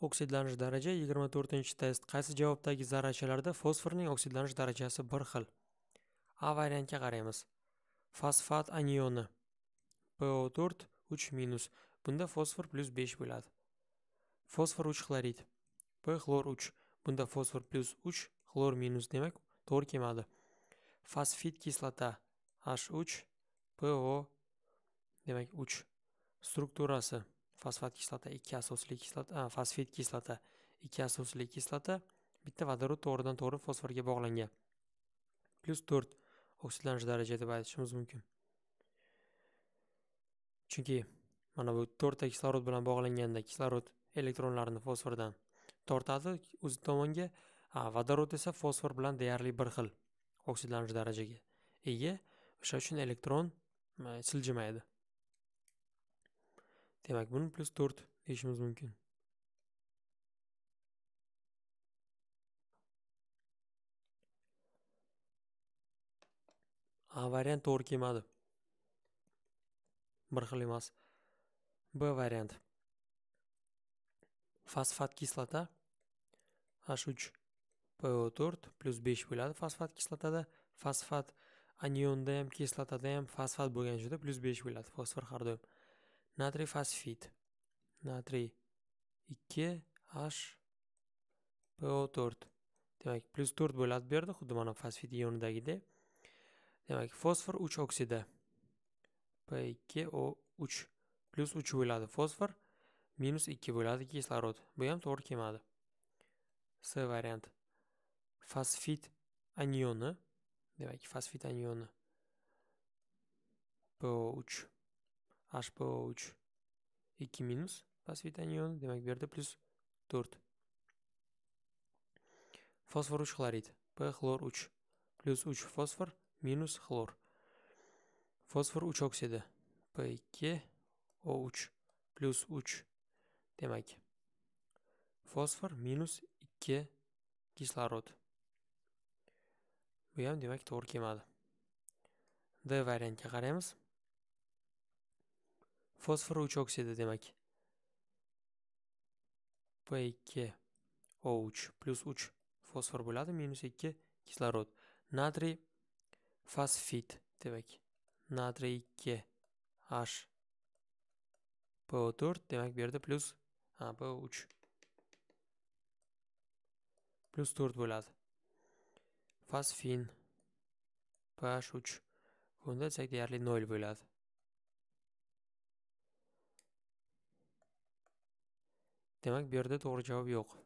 oksidlanish daraja 24 test qaysi javobdagi zarrachalarda fosforning oksidlanish darajasi bir xil a variantga qaraymiz fosfat anioni po4 3 bunda fosfor plyus 5 bo'ladi fosfor 3 xlorid p xlor 3 bunda fosfor plyus 3 xlor minus demak to'g'ri kelmadi fosfit kislota h3 po demak 3 strukturasi fosfat kislota ikki asosli kislota fosfit kislota ikki asosli kislota bitta vodorod to'g'ridan to'g'ri fosforga bog'langan plyus to'rt oksidlanish daraja deb aytishimiz mumkin chunki mana bu to'rtta kislorod bilan bog'langanda kislorod elektronlarni fosfordan tortadi o'zi tomonga vodorod esa fosfor bilan deyarli bir xil oksidlanish darajaga ega o'sha uchun elektron siljimaydi Demak, buni plus 4 deyishimiz mumkin. A variant to'g'ri kelmadi. Bir xil emas. B variant. Fosfat kislota H3PO4 plus 5 bo'ladi fosfat kislotada. Fosfat anionda ham, kislotada ham fosfat bo'lgan joyda plus 5 bo'ladi fosfor har doim. natriy fosfid natriy ikki h po to'rt demak plyus to'rt bo'ladi bu yerda xuddi mana fosfid ionidagidek demak fosfor uch oksidi p ikki o uch plyus uch bo'ladi fosfor minus ikki bo'ladi kislorod bu ham to'g'ri kelmadi s variant fosfid anioni demak fosfid anioni po uch HPO 3 2 minus posvetan demak bu yerda plus 4 fosfor 3 xlorid p xlor 3 plus 3 fosfor minus xlor fosfor 3 oksidi p2 o3 plus 3 demak fosfor minus 2 kislorod bu ham demak to'g'ri kelmadi d variantga qaraymiz fosfor uch oksidi demak p2 o3 plus 3 fosfor bo'ladi minus 2 kislorod natriy fosfit demak natriy 2 h po4 demak bu yerda plus ha p3 plus 4 bo'ladi fosfin ph3 bunda desak deyarli 0 bo'ladi demak bu yerda to'g'ri javob yo'q